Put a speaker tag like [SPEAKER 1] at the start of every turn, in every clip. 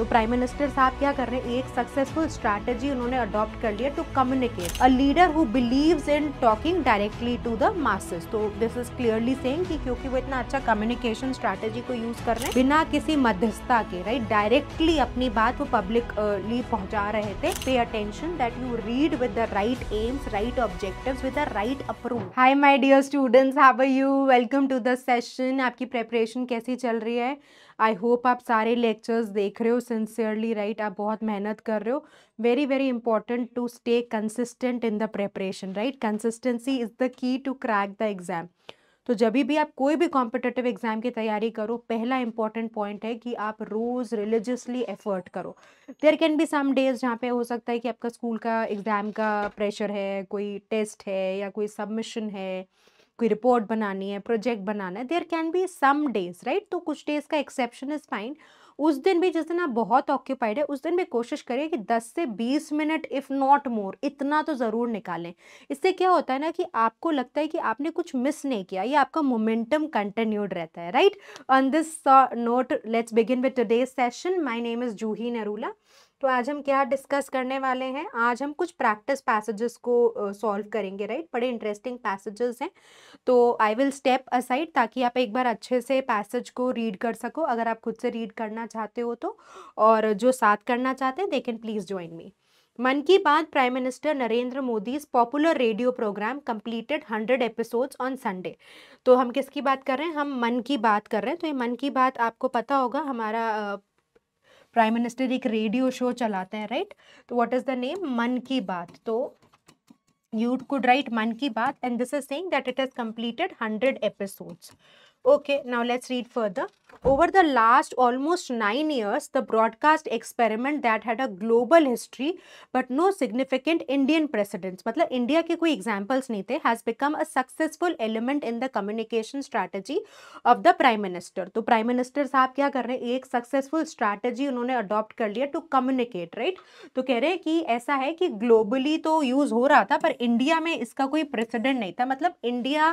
[SPEAKER 1] तो prime minister साहब क्या कर रहे हैं एक सक्सेसफुल स्ट्रैटेजी उन्होंने अडॉप्ट कर लिया to communicate a leader who believes in talking directly to the masses तो दिस इज क्लियरली सेइंग कि क्योंकि वो इतना अच्छा कम्युनिकेशन स्ट्रैटेजी को यूज कर रहे हैं बिना किसी मध्यस्थता के राइट डायरेक्टली अपनी बात वो पब्लिकली पहुंचा रहे थे पे attention that you read with the right aims right objective with the right approve hi my dear students how you welcome to the session आपकी प्रेपरेशन कैसी चल रही है आई होप आप सारे लेक्चर्स देख रहे हो सिंसियरली राइट आप बहुत मेहनत कर रहे हो very very important to stay consistent in the preparation right consistency is the key to crack the exam तो जब भी आप कोई भी कॉम्पिटेटिव एग्जाम की तैयारी करो पहला इंपॉर्टेंट पॉइंट है कि आप रोज़ रिलीजियसली एफर्ट करो there can be some days जहाँ पे हो सकता है कि आपका स्कूल का एग्ज़ाम का प्रेशर है कोई टेस्ट है या कोई सबमिशन है कोई रिपोर्ट बनानी है प्रोजेक्ट बनाना है there can be some days right तो कुछ डेज का एक्सेप्शन इज फाइन उस दिन भी जिस दिन आप बहुत ऑक्यूपाइड है उस दिन भी कोशिश करिए कि 10 से 20 मिनट इफ़ नॉट मोर इतना तो ज़रूर निकालें इससे क्या होता है ना कि आपको लगता है कि आपने कुछ मिस नहीं किया ये आपका मोमेंटम कंटिन्यूड रहता है right on this note let's begin with today session my name is Juhi Narula तो आज हम क्या डिस्कस करने वाले हैं आज हम कुछ प्रैक्टिस पैसेजेस को सॉल्व uh, करेंगे राइट right? बड़े इंटरेस्टिंग पैसेजेस हैं तो आई विल स्टेप असाइड ताकि आप एक बार अच्छे से पैसेज को रीड कर सको अगर आप खुद से रीड करना चाहते हो तो और जो साथ करना चाहते हैं they can please join me Mann Ki Baat prime minister Narendra Modi's popular radio program completed hundred episodes on Sunday तो हम किसकी बात कर रहे हैं हम मन की बात कर रहे हैं तो ये मन की बात आपको पता होगा हमारा प्राइम मिनिस्टर एक रेडियो शो चलाते हैं राइट तो व्हाट इज द नेम मन की बात तो you could write Mann Ki Baat and this is saying that it has completed hundred episodes Okay, now let's read further. Over the last almost 9 years, the broadcast experiment that had a global history but no significant Indian precedents, matlab india ke koi examples nahi the has become a successful element in the communication strategy of the prime minister. to prime minister sahab kya kar rahe हैं ek successful strategy unhone adopt kar liya to communicate, right? to keh rahe हैं ki aisa hai ki globally to use ho raha tha par india mein iska koi precedent nahi tha matlab India India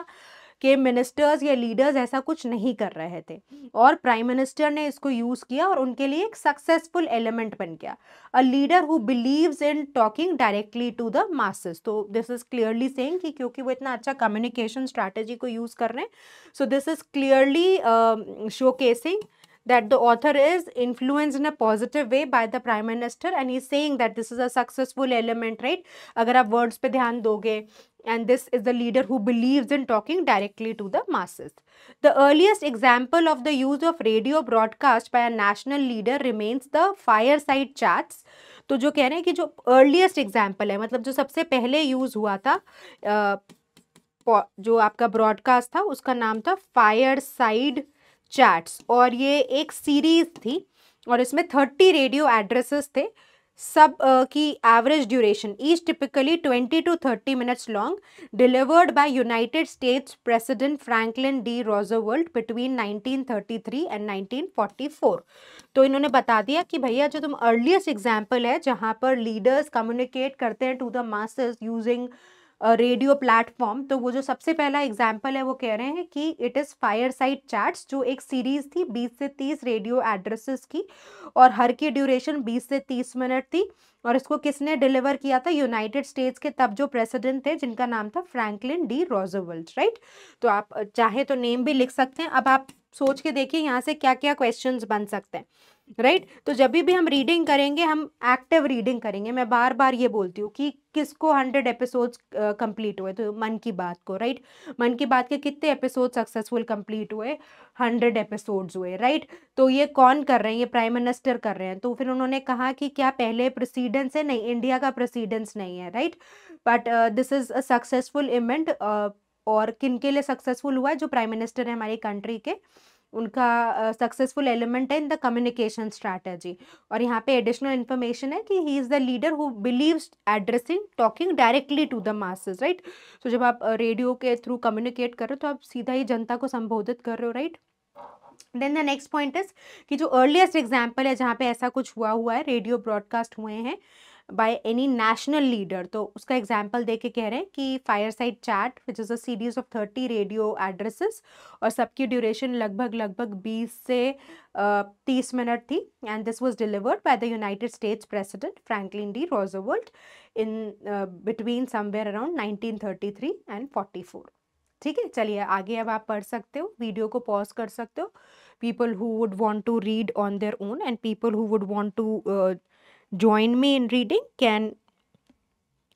[SPEAKER 1] के ministers या leaders ऐसा कुछ नहीं कर रहे थे और प्राइम मिनिस्टर ने इसको यूज़ किया और उनके लिए एक सक्सेसफुल एलिमेंट बन गया a leader who believes in talking directly to the masses तो दिस इज क्लियरली सेइंग कि क्योंकि वो इतना अच्छा कम्युनिकेशन स्ट्रैटेजी को यूज़ कर रहे हैं so this is clearly showcasing that the author is influenced in a positive way by the prime minister and he's saying that this is a successful element right agar aap words pe dhyan doge and this is the leader who believes in talking directly to the masses. The earliest example of the use of radio broadcast by a national leader remains the fireside chats. तो जो कह रहे हैं कि जो earliest example है मतलब जो सबसे पहले यूज़ हुआ था जो आपका ब्रॉडकास्ट था उसका नाम था फायर साइड चैट्स और ये एक सीरीज़ थी और इसमें थर्टी रेडियो एड्रेसेस थे सब uh, की average duration is typically twenty to thirty minutes long delivered by United States president Franklin D Roosevelt between 1933 and 1944 तो इन्होंने बता दिया कि भैया जो तुम अर्लीस्ट एग्जाम्पल है जहाँ पर लीडर्स कम्युनिकेट करते हैं to the mass using radio platform तो वो जो सबसे पहला एग्जाम्पल है वो कह रहे हैं कि it is fireside chats जो एक सीरीज़ थी बीस से तीस रेडियो एड्रेसेस की और हर की ड्यूरेशन बीस से तीस मिनट थी और इसको किसने डिलीवर किया था यूनाइटेड स्टेट्स के तब जो प्रेसिडेंट थे जिनका नाम था फ्रैंकलिन डी रोजोवल्ट राइट तो आप चाहे तो नेम भी लिख सकते हैं अब आप सोच के देखिए यहाँ से क्या क्या क्वेश्चन बन सकते हैं राइट right? तो जब भी हम रीडिंग करेंगे हम एक्टिव रीडिंग करेंगे मैं बार बार ये बोलती हूँ कि किसको हंड्रेड एपिसोड्स कंप्लीट हुए तो मन की बात को राइट right? मन की बात के कितने एपिसोड सक्सेसफुल कंप्लीट हुए हंड्रेड एपिसोड्स हुए राइट right? तो ये कौन कर रहे हैं ये प्राइम मिनिस्टर कर रहे हैं तो फिर उन्होंने कहा कि क्या पहले प्रेसिडेंस है नहीं इंडिया का प्रेसिडेंस नहीं है right but this is a successful event और किन के लिए सक्सेसफुल हुआ है जो प्राइम मिनिस्टर है हमारी कंट्री के उनका सक्सेसफुल एलिमेंट है इन द कम्युनिकेशन स्ट्रैटेजी और यहाँ पे एडिशनल इन्फॉर्मेशन है कि he is the leader who believes addressing talking directly to the masses right so जब आप रेडियो के थ्रू कम्युनिकेट कर रहे हो तो आप सीधा ही जनता को संबोधित कर रहे हो right then the next point is कि जो अर्लीस्ट एग्जाम्पल है जहाँ पे ऐसा कुछ हुआ हुआ है रेडियो ब्रॉडकास्ट हुए हैं बाय एनी नेशनल लीडर तो उसका एग्जाम्पल दे के कह रहे हैं कि fireside chat which is a series of thirty radio addresses और सबकी ड्यूरेशन लगभग लगभग बीस से तीस मिनट थी and this was delivered by the United States president Franklin D Roosevelt in between somewhere around three and four ठीक है चलिए आगे अब आप पढ़ सकते हो वीडियो को पॉज कर सकते हो people who would want to read on their own and people who would want to join me in reading can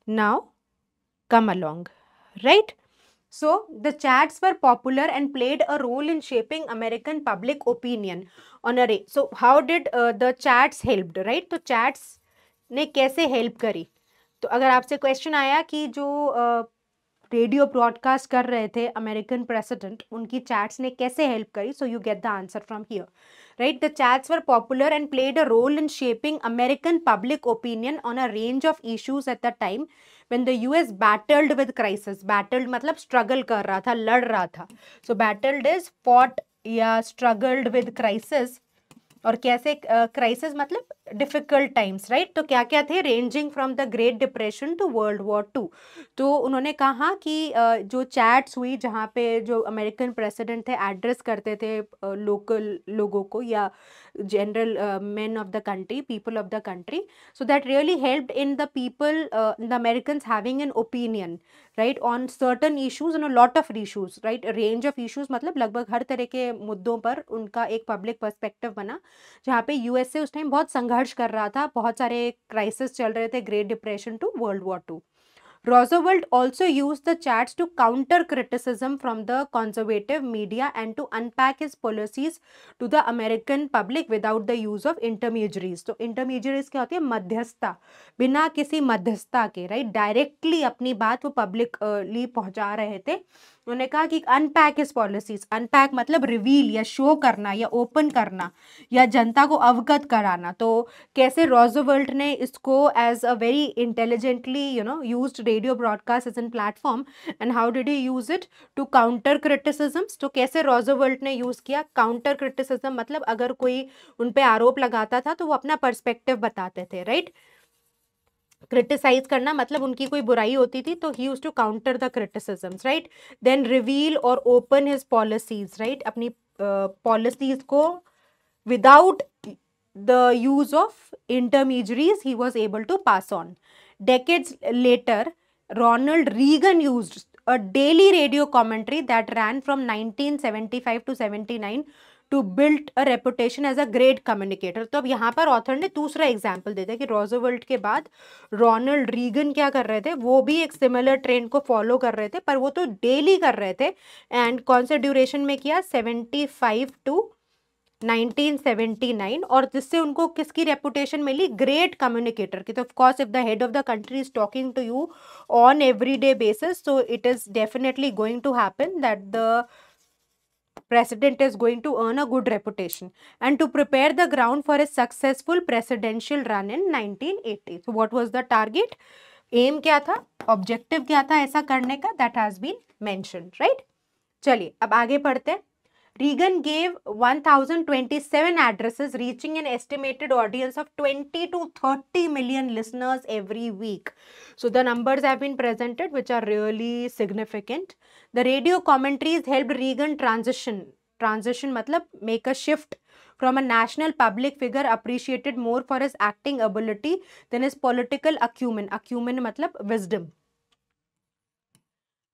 [SPEAKER 1] now come along right so the chats were popular and played a role in shaping American public opinion on a So how did uh, the chats helped right? तो chats ne kaise help kari करी agar aap se question aaya ki jo uh, radio broadcast कर रहे थे American president उनकी chats ने कैसे help करी so you get the answer from here right? The chats were popular and played a role in shaping American public opinion on a range of issues at the time when the US battled with crisis. Battled मतलब struggle कर रहा था, लड़ रहा था. So battled is fought या struggled with crisis. Or कैसे uh, crisis uh, मतलब डिफ़िकल्ट टाइम्स राइट तो क्या क्या थे ranging from the great depression to world war two तो उन्होंने कहा कि जो चैट्स हुई जहाँ पे जो अमेरिकन प्रेसिडेंट थे एड्रेस करते थे लोकल लोगों को या general man of the country people of the country so that really help in the people the American having an opinion right on certain issues and lot of issues right range of issues मतलब लगभग हर तरह के मुद्दों पर उनका एक public perspective बना जहाँ पे ए उस टाइम बहुत संघर्ष संघर्ष कर रहा था बहुत सारे क्राइसिस चल रहे थे great depression to world war two Roosevelt also use the chats to counter criticism from the conservative media and to unpack his policies to the American public without the use of intermediaries तो intermediaries क्या होती है मध्यस्थता बिना किसी मध्यस्थता के right right? Directly अपनी बात वो पब्लिकली पहुँचा रहे थे उन्होंने कहा कि अनपैक इस पॉलिसीज अनपैक मतलब रिवील या शो करना या ओपन करना या जनता को अवगत कराना तो कैसे रोजोवर्ल्ट ने इसको as a very intelligently you know use radio broadcast as an platform and how did you use it to counter criticisms तो कैसे रोजोवर्ल्ट ने यूज़ किया काउंटर क्रिटिसिज्म मतलब अगर कोई उन पर आरोप लगाता था तो वो अपना पर्सपेक्टिव बताते थे राइट right? क्रिटिसाइज करना मतलब उनकी कोई बुराई होती थी तो he use to counter the criticisms right then reveal और ओपन हिज पॉलिसीज राइट अपनी पॉलिसीज uh, को without the use of intermediaries he was able to pass on decades later Ronald Reagan use a daily radio commentary that ran from nineteen seventy five to seventy nine to build a reputation as a great communicator तो अब यहाँ पर author ने दूसरा example दे दिया कि रोजोवर्ल्ट के बाद रोनल्ड रीगन क्या कर रहे थे वो भी एक सिमिलर ट्रेंड को फॉलो कर रहे थे पर वो तो डेली कर रहे थे एंड कौन से ड्यूरेशन में किया सेवेंटी फाइव टू 1979 और जिससे उनको किसकी रेपुटेशन मिली ग्रेट कम्युनिकेटर की तो of course if the head of the country is talking to you on every day basis so it is definitely going to happen that the president is going to earn a good reputation and to prepare the ground for a successful presidential run in 1980 so what was the target aim kya tha objective kya tha aisa karne ka that has been mentioned right chaliye ab aage padhte hain Reagan gave 1,027 addresses, reaching an estimated audience of 20 to 30 million listeners every week. So the numbers have been presented, which are really significant. The radio commentaries helped Reagan transition. Transition matlab make a shift from a national public figure appreciated more for his acting ability than his political acumen. Acumen matlab wisdom.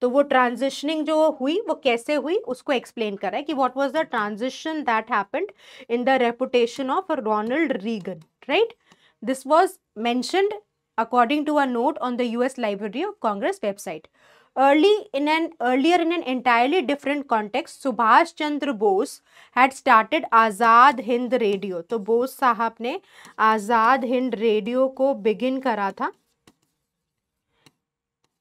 [SPEAKER 1] तो वो transitioning जो हुई वो कैसे हुई उसको explain कर रहा है कि what was the transition that happened in the reputation of Ronald Reagan right this was mentioned according to a note on the US library of congress website Early in an earlier in an entirely different context, Subhash Chandra Bose had started Azad Hind Radio. तो Bose sahab ne azad hind radio ko begin kara tha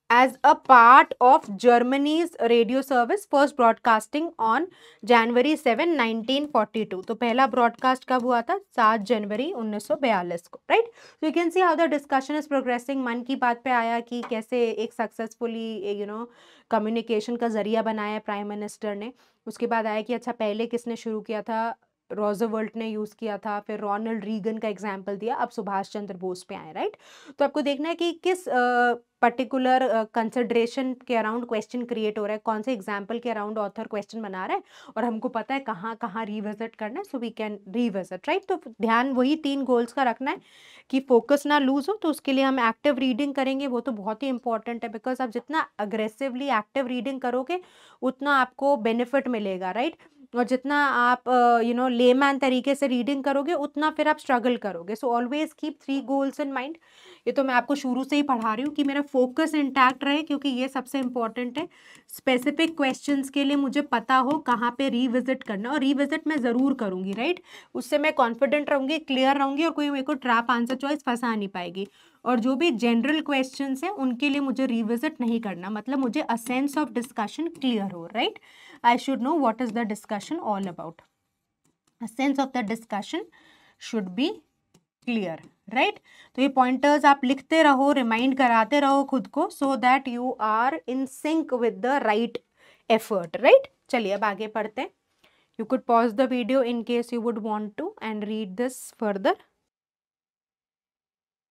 [SPEAKER 1] as a part of Germany's radio service first broadcasting on January 7, 1942. तो पहला broadcast कब हुआ था 7 जनवरी 1942 को right? So you can see how the discussion is progressing. मन की बात पे आया कि कैसे एक successfully you know communication का जरिया बनाया प्राइम मिनिस्टर ने उसके बाद आया कि अच्छा पहले किसने शुरू किया था रोजवर्ल्ट ने यूज़ किया था फिर रोनल्ड रीगन का एग्जाम्पल दिया अब सुभाष चंद्र बोस पे आए राइट तो आपको देखना है कि किस पर्टिकुलर कंसिड्रेशन के अराउंड क्वेश्चन क्रिएट हो रहा है कौन से एग्जाम्पल के अराउंड ऑथर क्वेश्चन बना रहा है और हमको पता है कहाँ कहाँ रिविजिट करना है so we can revisit right तो ध्यान वही तीन गोल्स का रखना है कि फोकस ना लूज हो तो उसके लिए हम एक्टिव रीडिंग करेंगे वो तो बहुत ही इंपॉर्टेंट है बिकॉज आप जितना अग्रेसिवली एक्टिव रीडिंग करोगे उतना आपको बेनिफिट मिलेगा राइट right? और जितना आप यू नो ले तरीके से रीडिंग करोगे उतना फिर आप स्ट्रगल करोगे so always keep three goals in mind ये तो मैं आपको शुरू से ही पढ़ा रही हूँ कि मेरा फोकस इंटैक्ट रहे क्योंकि ये सबसे इंपॉर्टेंट है स्पेसिफिक क्वेश्चन के लिए मुझे पता हो कहाँ पर रीविजिट करना और रीविजिट मैं ज़रूर करूँगी राइट उससे मैं कॉन्फिडेंट रहूँगी क्लियर रहूँगी और कोई मेरे को ट्रैप आंसर चॉइस फंसा नहीं पाएगी और जो भी जनरल क्वेश्चन हैं उनके लिए मुझे रिविजिट नहीं करना मतलब मुझे a sense of discussion clear हो right I should know what is the discussion all about sense of the discussion should be clear right तो ये पॉइंटर्स आप लिखते रहो रिमाइंड कराते रहो खुद को so that you are in sync with the right effort right चलिए अब आगे पढ़ते हैं you could pause the video in case you would want to and read this further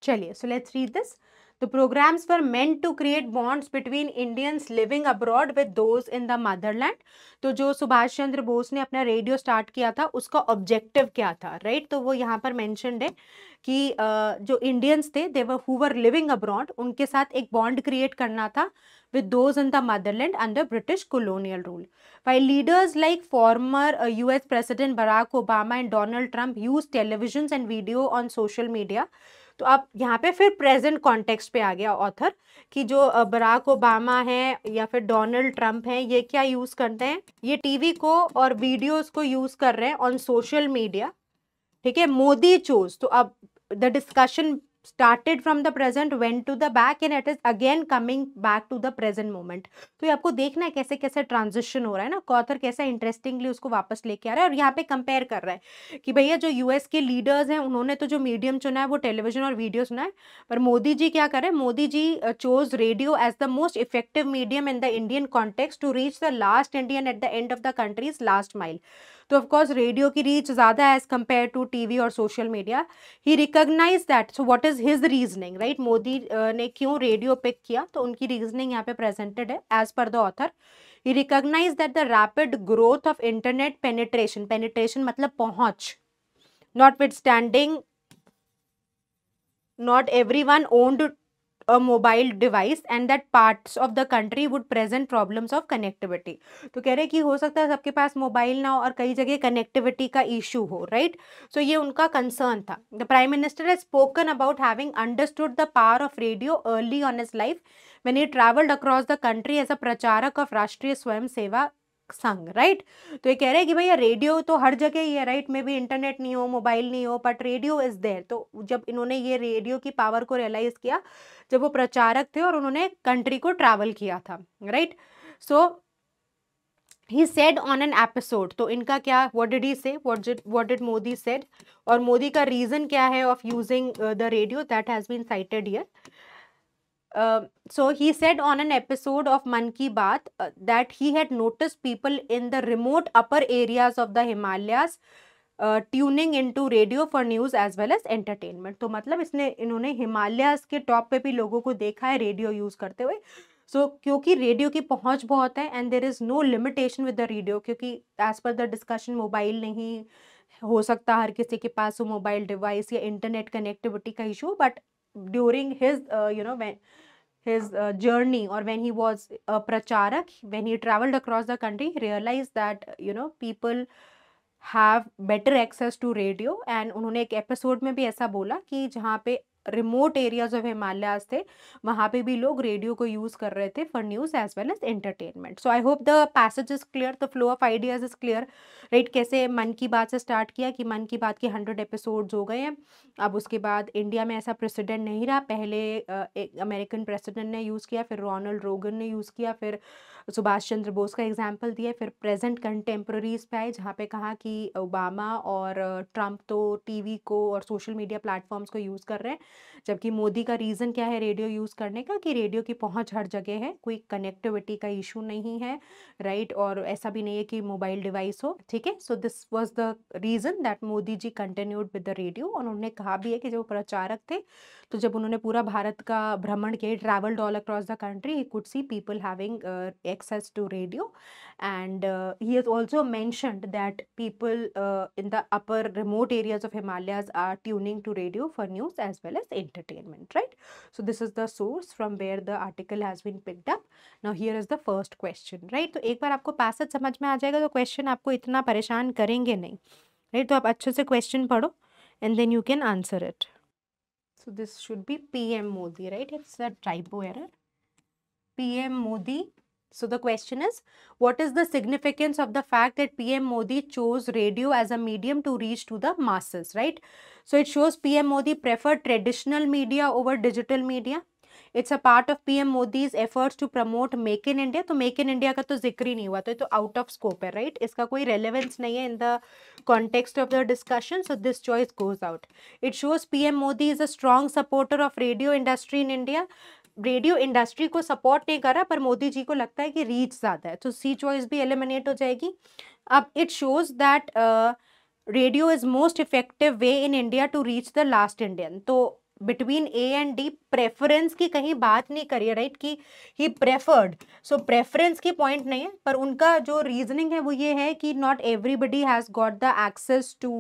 [SPEAKER 1] चलिए so let's read this the programs for men to create bonds between Indians living abroad with those in the motherland तो जो सुभाष चंद्र बोस ने अपना radio start किया था उसका objective क्या था राइट right? तो वो यहाँ पर मैंशनड है कि uh, जो इंडियंस थे देवर हुर लिविंग अब्रॉड उनके साथ एक बॉन्ड क्रिएट करना था with those in the motherland under British colonial rule why leaders like former U S president Barack Obama and Donald Trump use television and video on social media तो अब यहाँ पे फिर प्रेजेंट कॉन्टेक्स्ट पे आ गया author कि जो Barack Obama है या फिर डोनाल्ड ट्रंप हैं ये क्या यूज़ करते हैं ये टीवी को और वीडियोस को यूज़ कर रहे हैं ऑन सोशल मीडिया ठीक है मोदी चोज तो अब the discussion started from the present went to the back and it is again coming back to the present moment तो ये आपको देखना है कैसे कैसे ट्रांजिशन हो रहा है ना कॉथर कैसे इंटरेस्टिंगली उसको वापस लेके आ रहा है और यहाँ पे कंपेयर कर रहा है कि भैया जो यूएस के लीडर्स हैं उन्होंने तो जो मीडियम चुना है वो टेलीविजन और वीडियो सुना है पर मोदी जी क्या कर रहे हैं Modi ji chose radio as the most effective medium in the Indian context to reach the last Indian at the end of the country's last mile तो ऑफकोर्स रेडियो की रीच ज़्यादा है एज़ कम्पेयर टू टीवी और social media he recognize that so what is his reasoning right Modi ने क्यों radio pick किया तो उनकी रीजनिंग यहाँ पे प्रेजेंटेड है एज पर the author he recognize that the rapid growth of internet penetration penetration मतलब पहुँच notwithstanding not everyone owned a mobile device and that parts of the country would present problems of connectivity to keh rahe ki ho sakta hai sabke paas mobile na ho aur kai jagah connectivity ka issue ho right? so, ye unka concern tha the prime minister has spoken about having understood the power of radio early on his life when he traveled across the country as a pracharak of Rashtriya Swayam Seva Sangh right तो ये कह रहे हैं कि भैया radio तो हर जगह ही है राइट मे भी इंटरनेट नहीं हो मोबाइल नहीं हो बट रेडियो इज़ देयर तो जब इन्होंने ये रेडियो की पावर को रियलाइज़ किया जब वो प्रचारक थे और उन्होंने कंट्री को ट्रैवल किया था right so he said on an episode तो इनका क्या वॉट डिड ही से वॉट डिड मोदी सेड और मोदी का रीज़न क्या है of using the radio that has been cited year uh, so he said on an episode of Man Ki Baat uh, that he had noticed people in the remote upper areas of the Himalayas uh, tuning into radio for news as well as entertainment. तो मतलब इसने इन्होंने हिमालयाज के top पे भी लोगों को देखा है रेडियो यूज़ करते हुए सो so, क्योंकि रेडियो की पहुंच बहुत है and there is no limitation with the radio क्योंकि एज़ पर द डिस्कशन मोबाइल नहीं हो सकता हर किसी के पास हो मोबाइल डिवाइस या इंटरनेट कनेक्टिविटी का issue but during his uh, you know when his uh, journey or when he was a pracharak when he traveled across the country he realized that you know people have better access to radio and उन्होंने एक episode में भी ऐसा बोला कि जहाँ पे remote areas of Himalayas थे वहाँ पे भी लोग रेडियो को यूज़ कर रहे थे for news as well as entertainment so I hope the passage is clear the flow of ideas is clear right कैसे मन की बात से स्टार्ट किया कि मन की बात के हंड्रेड एपिसोड्स हो गए हैं अब उसके बाद इंडिया में ऐसा प्रेसिडेंट नहीं रहा पहले एक अमेरिकन प्रेसिडेंट ने यूज़ किया फिर रोनल्ड रोगन ने यूज़ किया फिर सुभाष चंद्र बोस का एग्जाम्पल दिया फिर प्रेजेंट कंटेम्प्रेरीज पे आए जहाँ पे कहा कि ओबामा और ट्रंप तो टीवी को और सोशल मीडिया प्लेटफॉर्म्स को यूज़ कर रहे हैं जबकि मोदी का रीज़न क्या है रेडियो यूज़ करने का कि रेडियो की पहुंच हर जगह है कोई कनेक्टिविटी का इशू नहीं है राइट और ऐसा भी नहीं है कि मोबाइल डिवाइस हो ठीक है so this was the reason that Modi ji continued with the radio और उन्होंने कहा भी है कि जब वो प्रचारक थे तो जब उन्होंने पूरा भारत का भ्रमण किया travelled all across the country could see people having access to radio and he has also mentioned that people in the upper remote areas of Himalayas are tuning to radio for news as well as is entertainment, right? So this is the source from where the article has been picked up. Now here is the first question, right? to ek bar aapko passage samajh mein aa jayega to question aapko itna pareshan karenge nahi right? to aap acche se question padho and then you can answer it. So this should be PM Modi, right? It's a typo error. PM Modi So the question is, what is the significance of the fact that PM Modi chose radio as a medium to reach to the masses, right? So it shows PM Modi preferred traditional media over digital media. It's a part of PM Modi's efforts to promote Make in India. So Make in India का तो जिक्र ही नहीं हुआ तो ये तो out of scope है right? इसका कोई relevance नहीं है in the context of the discussion. So this choice goes out. It shows PM Modi is a strong supporter of radio industry in India. Radio industry को support नहीं करा पर मोदी जी को लगता है कि रीच ज़्यादा है तो सी चॉइस भी एलिमिनेट हो जाएगी अब it shows that radio is most effective way in India to reach the last Indian तो between A and D preference की कहीं बात नहीं करिए राइट कि ही प्रेफर्ड सो प्रेफरेंस की पॉइंट नहीं है पर उनका जो रीजनिंग है वो ये है कि not everybody has got the access to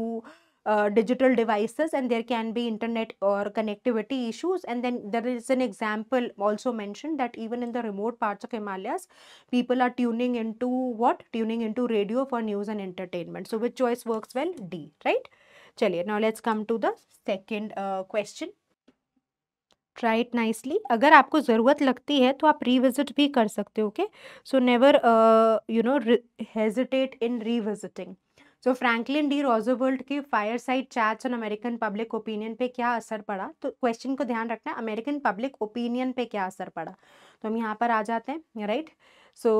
[SPEAKER 1] Uh, digital devices and there can be internet or connectivity issues and then there is an example also mentioned that even in the remote parts of Himalayas people are tuning into what tuning into radio for news and entertainment so which choice works well D right Chaliye now let's come to the second uh, question Try it nicely. अगर आपको ज़रूरत लगती है तो आप revisit भी कर सकते हो ओके तो फ्रैंकलिन डी रोजोबल्ट की fireside chats on American public opinion पे क्या असर पड़ा तो क्वेश्चन को ध्यान रखना अमेरिकन पब्लिक ओपिनियन पे क्या असर पड़ा तो हम यहाँ पर आ जाते हैं right so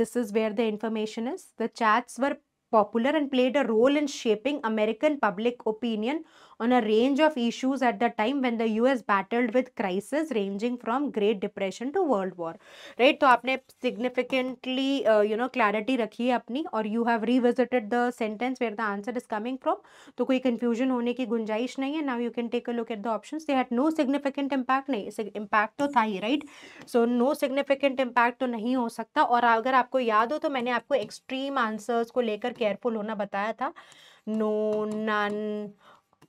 [SPEAKER 1] this is where the information is the chats were popular and played a role in shaping American public opinion on a range of issues at the time when the US battled with crisis ranging from Great Depression to World War. Right? तो आपने significantly uh, you know clarity रखी है अपनी और you have revisited the sentence where the answer is coming from. तो कोई confusion होने की गुंजाइश नहीं है. Now you can take a look at the options. They had no significant impact नहीं impact तो था ही right? So no significant impact तो नहीं हो सकता और अगर आपको याद हो तो मैंने आपको extreme answers को लेकर careful होना बताया था no none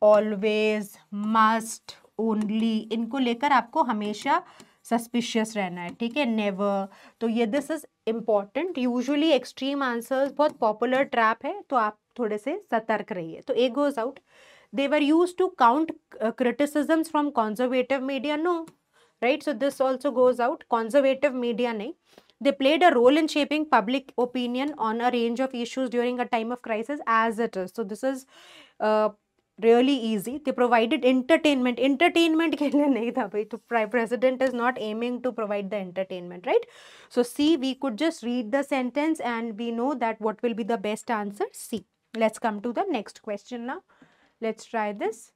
[SPEAKER 1] always must only इनको लेकर आपको हमेशा सस्पिशियस रहना है ठीक है नेवर तो ये this is important usually extreme answers बहुत पॉपुलर ट्रैप है तो आप थोड़े से सतर्क रहिए तो A goes out they were used to count criticisms from conservative media no right so this also goes out conservative media नहीं they played a role in shaping public opinion on a range of issues during a time of crisis as it is so this is really easy. They provided entertainment. Entertainment ke liye nahi The president is not aiming to provide the entertainment, right? So C, we could just read the sentence and we know that what will be the best answer, C. Let's come to the next question now. Let's try this.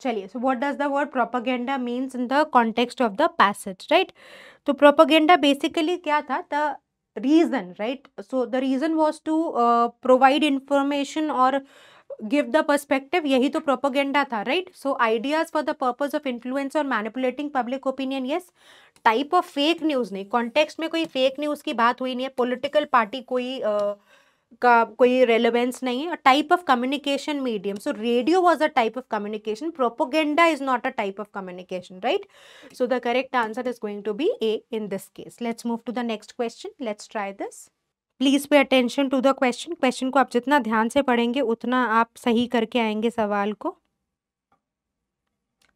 [SPEAKER 1] चलिए what does the word propaganda means in the context of the passage, right? Right propaganda basically basically क्या था reason right so the reason was to uh, provide information or give the perspective yahi to propaganda tha right so ideas for the purpose of influence or manipulating public opinion yes type of fake news nahi context mein koi fake news ki baat hui nahi hai political party koi uh, का कोई relevance नहीं है type of communication medium so radio was a type of communication propaganda is not a type of communication right so the correct answer is going to be A in this case let's move to the next question let's try this please pay attention to the question question को आप जितना ध्यान से पढ़ेंगे उतना आप सही करके आएंगे सवाल को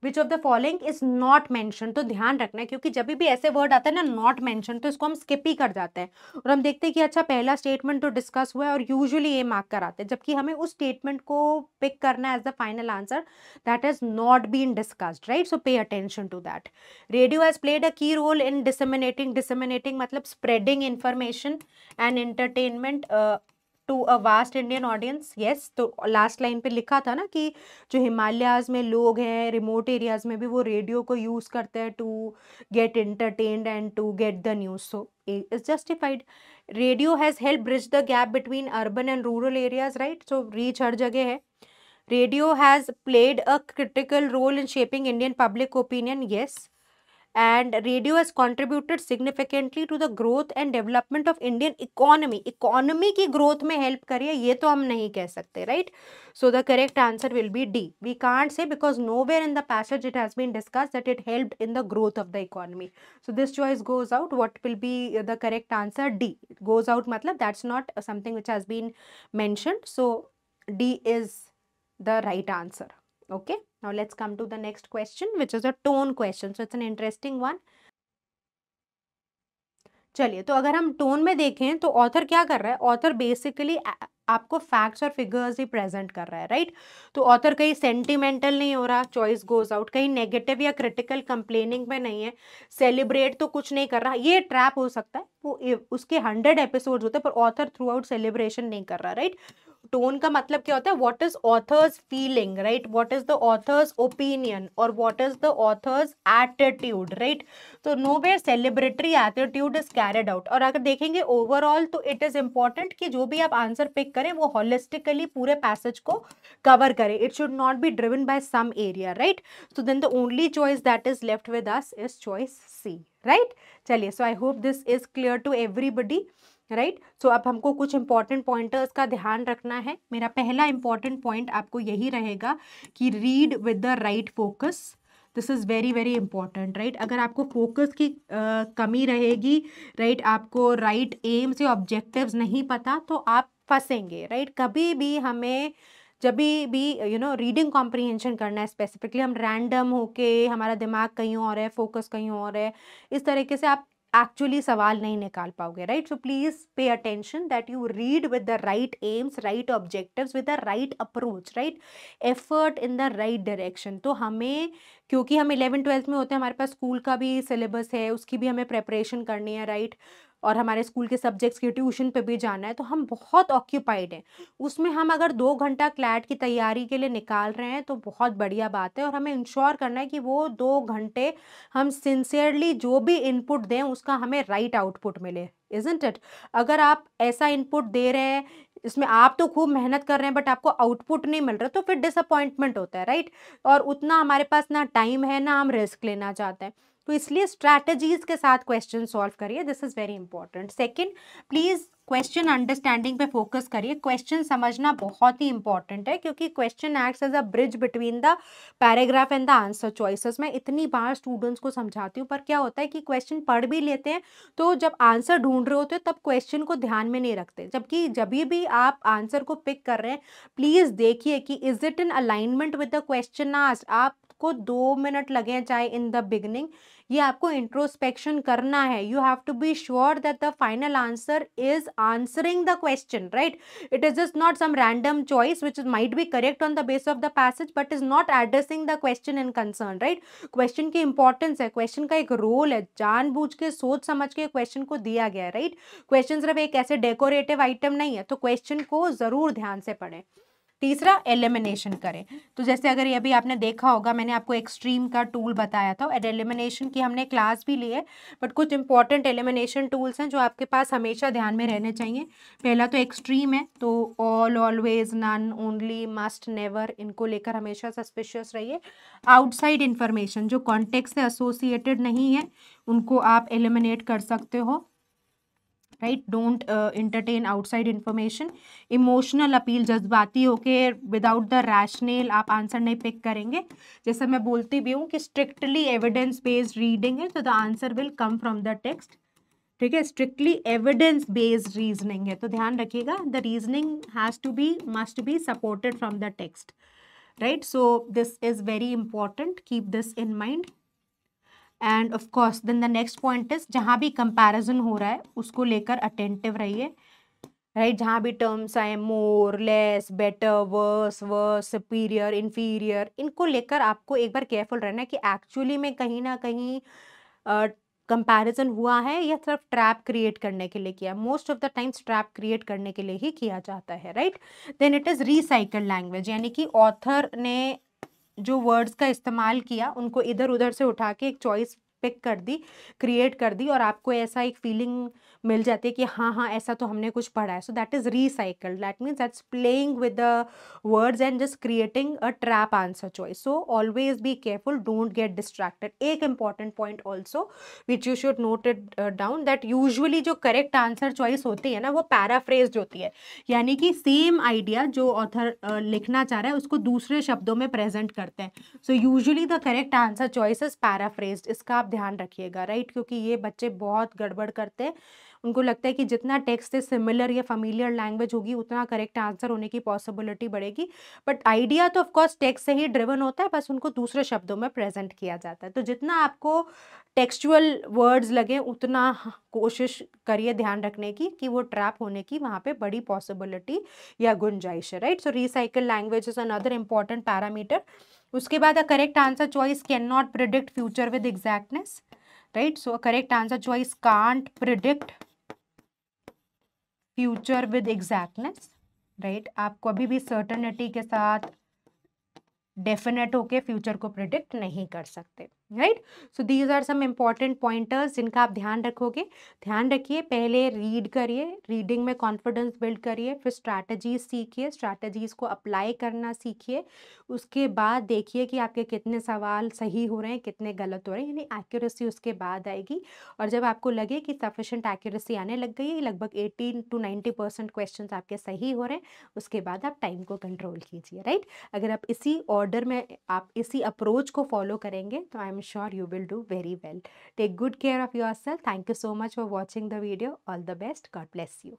[SPEAKER 1] which of the following is not mention तो ध्यान रखना है क्योंकि जब भी ऐसे वर्ड आते हैं ना नॉट मैंशन तो इसको हम स्किप ही कर जाते हैं और हम देखते हैं कि अच्छा पहला स्टेटमेंट तो डिस्कस हुआ है और यूजली ये मार्क कराते हैं जबकि हमें उस स्टेटमेंट को पिक करना है as the final answer that is not been discussed right so pay attention to that radio has played a key role in disseminating disseminating मतलब spreading information and entertainment to a vast Indian audience yes तो last line पे लिखा था ना कि जो Himalayas में लोग हैं रिमोट एरियाज़ में भी वो रेडियो को यूज़ करते हैं to get entertain and to get the news so is justified radio has help bridge the gap between urban and rural areas right so reach हर जगह है radio has played a critical role in shaping Indian public opinion yes and radio has contributed significantly to the growth and development of Indian economy. Economy growth may help करिए ye to hum nahi कह sakte, right? So the correct answer will be D. We can't say because nowhere in the passage it has been discussed that it helped in the growth of the economy. So this choice goes out. What will be the correct answer? D. It goes out matlab. that's not something which has been mentioned. So D is the right answer. okay now let's come to the next question which is a tone question so it's an interesting one चलिए तो अगर हम tone में देखें तो author क्या कर रहा है ऑथर बेसिकली आपको फैक्ट्स और फिगर्स ही प्रेजेंट कर रहा है राइट तो ऑथर कहीं सेंटिमेंटल नहीं हो रहा चॉइस गोज आउट कहीं नेगेटिव या क्रिटिकल कंप्लेनिंग में नहीं है सेलिब्रेट तो कुछ नहीं कर रहा ये ट्रैप हो सकता है वो उसके हंड्रेड एपिसोड होते हैं पर ऑथर थ्रू आउट सेलिब्रेशन नहीं कर रहा राइट right? टोन का मतलब क्या होता है what is author's feeling right what is the author's opinion और what is the author's attitude right तो no way celebratory attitude is carried out और अगर देखेंगे ओवरऑल तो इट इज इंपॉर्टेंट कि जो भी आप आंसर पिक करें वो होलिस्टिकली पूरे पैसेज को कवर करें it should not be driven by some area right so then the only choice that is left with us is choice C right चलिए so I hope this is clear to everybody right right? So so, अब हमको कुछ important pointers का ध्यान रखना है मेरा पहला इंपॉर्टेंट पॉइंट आपको यही रहेगा कि read with the right focus this is very very important right अगर आपको फोकस की uh, कमी रहेगी राइट right? आपको राइट एम्स या ऑब्जेक्टिव्स नहीं पता तो आप फंसेंगे राइट right? कभी भी हमें जब भी भी यू नो रीडिंग कॉम्प्रीहेंशन करना है स्पेसिफिकली हम रैंडम होके हमारा दिमाग कहीं और है फोकस कहीं और है इस तरीके से आप एक्चुअली सवाल नहीं निकाल पाओगे right so please pay attention that you read with the right aims right objective with the right approach right effort in the right direction तो हमें क्योंकि हम इलेवन ट्वेल्थ में होते हैं हमारे पास स्कूल का भी सिलेबस है उसकी भी हमें प्रेपरेशन करनी है राइट right? और हमारे स्कूल के सब्जेक्ट्स के ट्यूशन पे भी जाना है तो हम बहुत ऑक्यूपाइड हैं उसमें हम अगर दो घंटा क्लैट की तैयारी के लिए निकाल रहे हैं तो बहुत बढ़िया बात है और हमें इंश्योर करना है कि वो दो घंटे हम सिंसियरली जो भी इनपुट दें उसका हमें राइट आउटपुट मिले इजेंट इट अगर आप ऐसा इनपुट दे रहे हैं इसमें आप तो खूब मेहनत कर रहे हैं बट आपको आउटपुट नहीं मिल रहा तो फिर डिसअपॉइंटमेंट होता है राइट और उतना हमारे पास ना टाइम है ना हम रिस्क लेना चाहते हैं तो इसलिए स्ट्रैटेजीज के साथ क्वेश्चन सॉल्व करिए this is very important second please question understanding पे फोकस करिए क्वेश्चन समझना बहुत ही इंपॉर्टेंट है क्योंकि question acts as a bridge between the paragraph and the answer choices मैं इतनी बार स्टूडेंट्स को समझाती हूँ पर क्या होता है कि क्वेश्चन पढ़ भी लेते हैं तो जब आंसर ढूंढ रहे होते हैं तब क्वेश्चन को ध्यान में नहीं रखते जबकि जब भी आप आंसर को पिक कर रहे हैं प्लीज़ देखिए कि is it in alignment with the question आज आपको दो मिनट लगे चाहे इन द बिगनिंग ये आपको इंट्रोस्पेक्शन करना है you have to be sure that the final answer is answering the question right it is just not some random choice which is might be correct on the base of the passage but is not addressing the question in concern right question की importance है question का एक role है जानबूझ के सोच समझ के क्वेश्चन को दिया गया है राइट क्वेश्चन सिर्फ एक ऐसे डेकोरेटिव आइटम नहीं है तो क्वेश्चन को जरूर ध्यान से पढ़ें तीसरा एलिमिनेशन करें तो जैसे अगर ये अभी आपने देखा होगा मैंने आपको एक्सट्रीम का टूल बताया था और एलिमिनेशन की हमने क्लास भी ली है बट कुछ इंपॉर्टेंट एलिमिनेशन टूल्स हैं जो आपके पास हमेशा ध्यान में रहने चाहिए पहला तो एक्सट्रीम है तो all always none only must never इनको लेकर हमेशा सस्पिशियस रहिए आउटसाइड इन्फॉर्मेशन जो कॉन्टेक्ट से एसोसिएटेड नहीं है उनको आप एलिमिनेट कर सकते हो right don't entertain outside information emotional appeal जज्बाती होके विदाउट द रैशनल आप आंसर नहीं पिक करेंगे जैसे मैं बोलती भी हूँ कि स्ट्रिक्टली एविडेंस बेस्ड रीडिंग है तो the answer will come from the text ठीक है स्ट्रिक्टली एविडेंस बेस्ड रीजनिंग है तो ध्यान रखिएगा the reasoning has to be must be supported from the text right so this is very important keep this in mind and of course then the next point is जहाँ भी comparison हो रहा है उसको लेकर अटेंटिव रहिए right right? जहाँ भी टर्म्स आए more less better worse worse superior inferior इनको लेकर आपको एक बार केयरफुल रहना है कि एक्चुअली में कहीं ना कहीं कंपैरिजन uh, हुआ है या सिर्फ ट्रैप क्रिएट करने के लिए किया most of the times trap create करने के लिए ही किया जाता है right then it is recycle language यानी कि ऑथर ने जो वर्ड्स का इस्तेमाल किया उनको इधर उधर से उठा के एक चॉइस पिक कर दी क्रिएट कर दी और आपको ऐसा एक फीलिंग मिल जाती है कि हाँ हाँ ऐसा तो हमने कुछ पढ़ा है so that is recycled that means that's playing with the words and just creating a trap answer choice so always be careful don't get distracted एक important point also which you should note it down that usually जो correct answer choice होती है ना वो paraphrase होती है यानी कि सेम आइडिया जो ऑथर uh, लिखना चाह रहा है उसको दूसरे शब्दों में प्रेजेंट करते हैं so usually the correct answer choice is paraphrase इसका आप ध्यान रखिएगा राइट क्योंकि ये बच्चे बहुत गड़बड़ करते हैं उनको लगता है कि जितना टेक्स्ट से सिमिलर या फमिलियर लैंग्वेज होगी उतना करेक्ट आंसर होने की पॉसिबिलिटी बढ़ेगी बट आइडिया तो ऑफकोर्स टेक्स से ही ड्रिवन होता है बस उनको दूसरे शब्दों में प्रेजेंट किया जाता है तो जितना आपको टेक्स्चुअल वर्ड्स लगे उतना कोशिश करिए ध्यान रखने की कि वो ट्रैप होने की वहाँ पे बड़ी पॉसिबिलिटी या गुंजाइश है right so recycle language is another important parameter उसके बाद a correct answer choice can not predict future with exactness right so a correct answer choice can't predict future with exactness right आपको अभी भी certainty के साथ definite होके future को predict नहीं कर सकते right so these are some important pointers जिनका आप ध्यान रखोगे ध्यान रखिए पहले रीड करिए रीडिंग में कॉन्फिडेंस बिल्ड करिए फिर स्ट्रैटेजीज सीखिए स्ट्रैटेजीज को अप्लाई करना सीखिए उसके बाद देखिए कि आपके कितने सवाल सही हो रहे हैं कितने गलत हो रहे हैं यानी एक्यूरेसी उसके बाद आएगी और जब आपको लगे कि सफिशेंट एक्यूरेसी आने लग गई है लगभग eighteen to ninety percent question आपके सही हो रहे हैं उसके बाद आप टाइम को कंट्रोल कीजिए राइट अगर आप इसी ऑर्डर में आप इसी अप्रोच को फॉलो करेंगे तो I am I'm sure you will do very well. Take good care of yourself. Thank you so much for watching the video. All the best. God bless you.